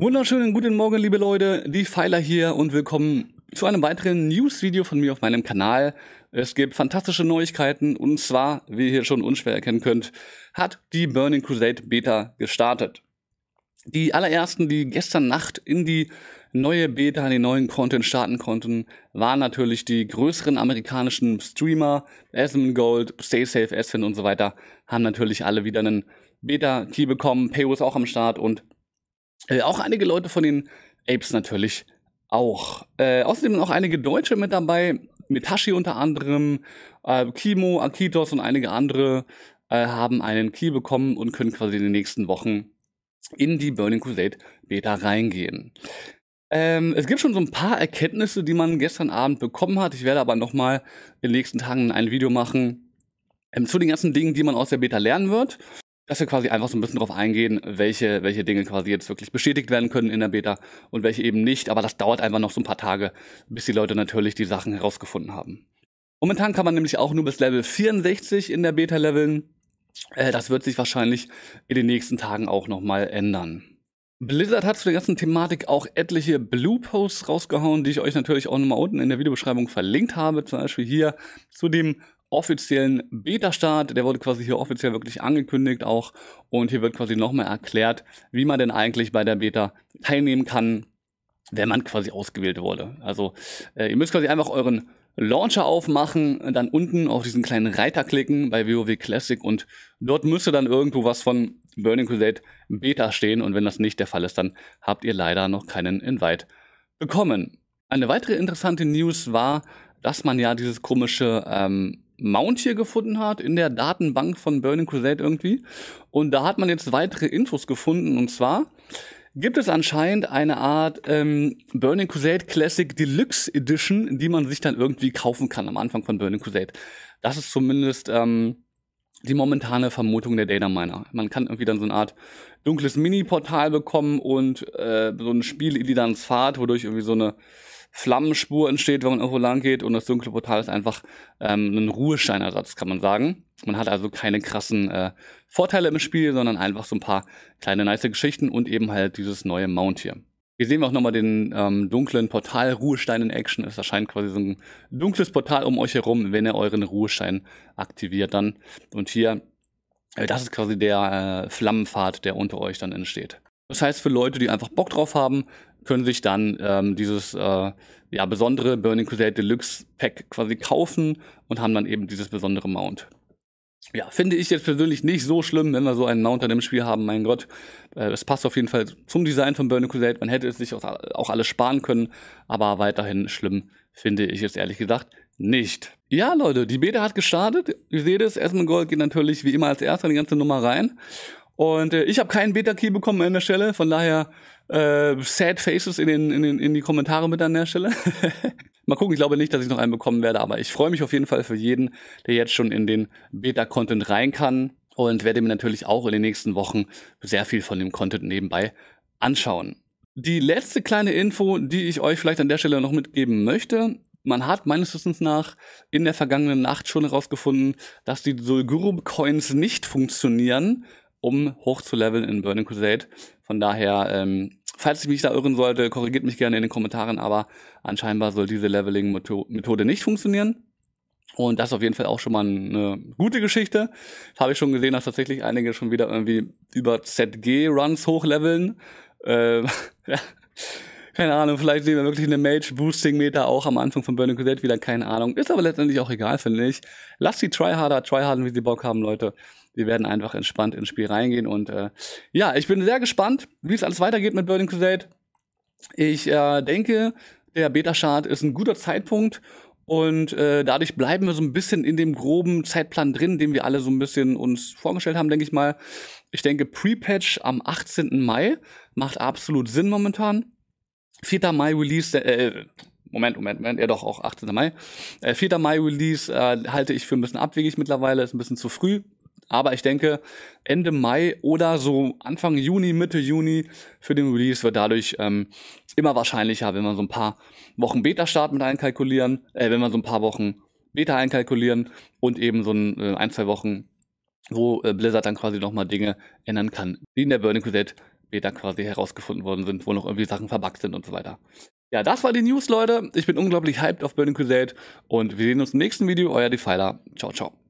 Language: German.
Wunderschönen guten Morgen, liebe Leute, die Pfeiler hier und willkommen zu einem weiteren News-Video von mir auf meinem Kanal. Es gibt fantastische Neuigkeiten und zwar, wie ihr hier schon unschwer erkennen könnt, hat die Burning Crusade Beta gestartet. Die allerersten, die gestern Nacht in die neue Beta, in den neuen Content starten konnten, waren natürlich die größeren amerikanischen Streamer, Asmund Gold, Stay Safe, Aspen und so weiter, haben natürlich alle wieder einen Beta-Key bekommen. Peo ist auch am Start und äh, auch einige Leute von den Apes natürlich auch. Äh, außerdem sind auch einige Deutsche mit dabei, Mitashi unter anderem, äh, Kimo, Akitos und einige andere äh, haben einen Key bekommen und können quasi in den nächsten Wochen in die Burning Crusade Beta reingehen. Ähm, es gibt schon so ein paar Erkenntnisse, die man gestern Abend bekommen hat. Ich werde aber nochmal in den nächsten Tagen ein Video machen ähm, zu den ganzen Dingen, die man aus der Beta lernen wird dass wir quasi einfach so ein bisschen darauf eingehen, welche, welche Dinge quasi jetzt wirklich bestätigt werden können in der Beta und welche eben nicht. Aber das dauert einfach noch so ein paar Tage, bis die Leute natürlich die Sachen herausgefunden haben. Momentan kann man nämlich auch nur bis Level 64 in der Beta leveln. Äh, das wird sich wahrscheinlich in den nächsten Tagen auch nochmal ändern. Blizzard hat zu der ganzen Thematik auch etliche Blue-Posts rausgehauen, die ich euch natürlich auch nochmal unten in der Videobeschreibung verlinkt habe. Zum Beispiel hier zu dem offiziellen Beta-Start. Der wurde quasi hier offiziell wirklich angekündigt auch. Und hier wird quasi nochmal erklärt, wie man denn eigentlich bei der Beta teilnehmen kann, wenn man quasi ausgewählt wurde. Also äh, ihr müsst quasi einfach euren Launcher aufmachen, dann unten auf diesen kleinen Reiter klicken bei WoW Classic und dort müsste dann irgendwo was von Burning Crusade Beta stehen und wenn das nicht der Fall ist, dann habt ihr leider noch keinen Invite bekommen. Eine weitere interessante News war, dass man ja dieses komische ähm, Mount hier gefunden hat, in der Datenbank von Burning Crusade irgendwie. Und da hat man jetzt weitere Infos gefunden. Und zwar gibt es anscheinend eine Art ähm, Burning Crusade Classic Deluxe Edition, die man sich dann irgendwie kaufen kann am Anfang von Burning Crusade. Das ist zumindest ähm, die momentane Vermutung der Data Miner. Man kann irgendwie dann so eine Art dunkles Mini-Portal bekommen und äh, so ein Spiel die Illidans Fahrt, wodurch irgendwie so eine Flammenspur entsteht, wenn man irgendwo lang geht. Und das dunkle Portal ist einfach ähm, ein Ruhesteinersatz, kann man sagen. Man hat also keine krassen äh, Vorteile im Spiel, sondern einfach so ein paar kleine nice Geschichten und eben halt dieses neue Mount hier. Hier sehen wir auch nochmal den ähm, dunklen Portal Ruhestein in Action. Es erscheint quasi so ein dunkles Portal um euch herum, wenn ihr euren Ruhestein aktiviert dann. Und hier, äh, das ist quasi der äh, Flammenpfad, der unter euch dann entsteht. Das heißt, für Leute, die einfach Bock drauf haben, können sich dann ähm, dieses äh, ja, besondere Burning Crusade Deluxe Pack quasi kaufen und haben dann eben dieses besondere Mount. Ja, finde ich jetzt persönlich nicht so schlimm, wenn wir so einen Mount dann im Spiel haben, mein Gott. Äh, es passt auf jeden Fall zum Design von Burning Crusade. Man hätte es sich auch, auch alles sparen können, aber weiterhin schlimm finde ich jetzt ehrlich gesagt nicht. Ja, Leute, die Beta hat gestartet. Ihr seht es, Esmond Gold geht natürlich wie immer als erster in die ganze Nummer rein. Und äh, ich habe keinen Beta-Key bekommen an der Stelle, von daher äh, Sad Faces in, den, in, den, in die Kommentare mit an der Stelle. Mal gucken, ich glaube nicht, dass ich noch einen bekommen werde, aber ich freue mich auf jeden Fall für jeden, der jetzt schon in den Beta-Content rein kann und werde mir natürlich auch in den nächsten Wochen sehr viel von dem Content nebenbei anschauen. Die letzte kleine Info, die ich euch vielleicht an der Stelle noch mitgeben möchte, man hat meines Wissens nach in der vergangenen Nacht schon herausgefunden, dass die Solguru-Coins nicht funktionieren, um hochzuleveln in Burning Crusade. Von daher, ähm, falls ich mich da irren sollte, korrigiert mich gerne in den Kommentaren, aber anscheinend soll diese Leveling-Methode nicht funktionieren. Und das ist auf jeden Fall auch schon mal eine gute Geschichte. Das habe ich schon gesehen, dass tatsächlich einige schon wieder irgendwie über ZG-Runs hochleveln. Äh, Keine Ahnung, vielleicht sehen wir wirklich eine Mage-Boosting-Meter auch am Anfang von Burning Crusade wieder, keine Ahnung. Ist aber letztendlich auch egal, finde ich. Lasst die Tryharder tryharden, wie sie Bock haben, Leute. Wir werden einfach entspannt ins Spiel reingehen und äh, ja, ich bin sehr gespannt, wie es alles weitergeht mit Burning Crusade. Ich äh, denke, der Beta-Chart ist ein guter Zeitpunkt und äh, dadurch bleiben wir so ein bisschen in dem groben Zeitplan drin, den wir alle so ein bisschen uns vorgestellt haben, denke ich mal. Ich denke, Pre-Patch am 18. Mai macht absolut Sinn momentan. 4. Mai Release, äh, äh, Moment, Moment, Moment, ja doch, auch 18. Mai. Äh, 4. Mai Release äh, halte ich für ein bisschen abwegig mittlerweile, ist ein bisschen zu früh. Aber ich denke, Ende Mai oder so Anfang Juni, Mitte Juni für den Release wird dadurch ähm, immer wahrscheinlicher, wenn man so ein paar Wochen Beta-Start mit einkalkulieren, äh, wenn man so ein paar Wochen Beta einkalkulieren und eben so ein, äh, ein zwei Wochen, wo äh, Blizzard dann quasi nochmal Dinge ändern kann, die in der Burning Crusade später quasi herausgefunden worden sind, wo noch irgendwie Sachen verbuggt sind und so weiter. Ja, das war die News, Leute. Ich bin unglaublich hyped auf Burning Crusade und wir sehen uns im nächsten Video. Euer Defiler. Ciao, ciao.